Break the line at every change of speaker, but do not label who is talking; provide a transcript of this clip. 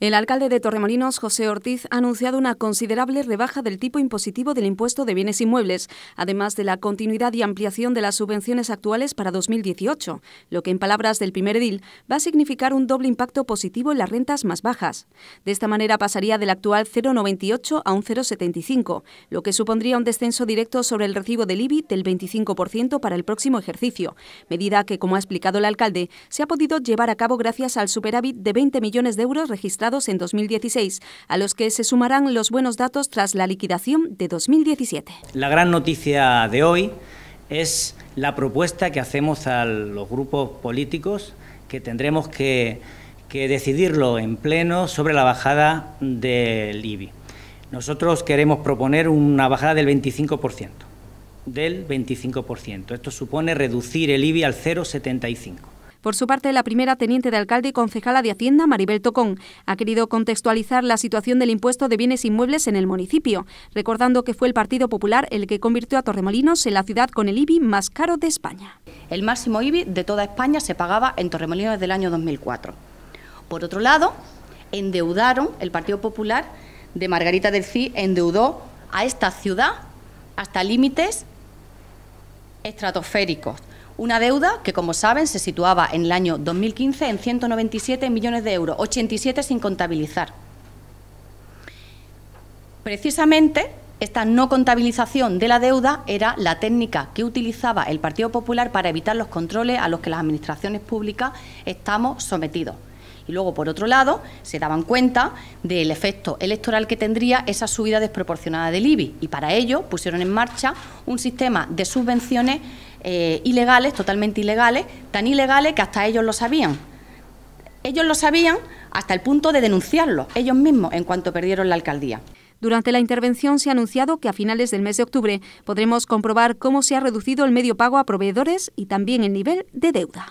El alcalde de Torremolinos, José Ortiz, ha anunciado una considerable rebaja del tipo impositivo del impuesto de bienes inmuebles, además de la continuidad y ampliación de las subvenciones actuales para 2018, lo que en palabras del primer edil va a significar un doble impacto positivo en las rentas más bajas. De esta manera pasaría del actual 0,98 a un 0,75, lo que supondría un descenso directo sobre el recibo del IBI del 25% para el próximo ejercicio, medida que, como ha explicado el alcalde, se ha podido llevar a cabo gracias al superávit de 20 millones de euros registrado en 2016, a los que se sumarán los buenos datos tras la liquidación de 2017.
La gran noticia de hoy es la propuesta que hacemos a los grupos políticos que tendremos que, que decidirlo en pleno sobre la bajada del IBI. Nosotros queremos proponer una bajada del 25%, del 25%. Esto supone reducir el IBI al 0,75%.
Por su parte, la primera teniente de alcalde y concejala de Hacienda, Maribel Tocón, ha querido contextualizar la situación del impuesto de bienes inmuebles en el municipio, recordando que fue el
Partido Popular el que convirtió a Torremolinos en la ciudad con el IBI más caro de España. El máximo IBI de toda España se pagaba en Torremolinos desde el año 2004. Por otro lado, endeudaron el Partido Popular de Margarita del Cid endeudó a esta ciudad hasta límites estratosféricos, una deuda que, como saben, se situaba en el año 2015 en 197 millones de euros, 87 sin contabilizar. Precisamente, esta no contabilización de la deuda era la técnica que utilizaba el Partido Popular para evitar los controles a los que las administraciones públicas estamos sometidos. Y luego, por otro lado, se daban cuenta del efecto electoral que tendría esa subida desproporcionada del IBI y para ello pusieron en marcha un sistema de subvenciones eh, ilegales, totalmente ilegales, tan ilegales que hasta ellos lo sabían. Ellos lo sabían hasta el punto de denunciarlo, ellos mismos, en cuanto perdieron la alcaldía. Durante la intervención se ha anunciado que a finales
del mes de octubre podremos comprobar cómo se ha reducido el medio pago a proveedores y también el nivel de deuda.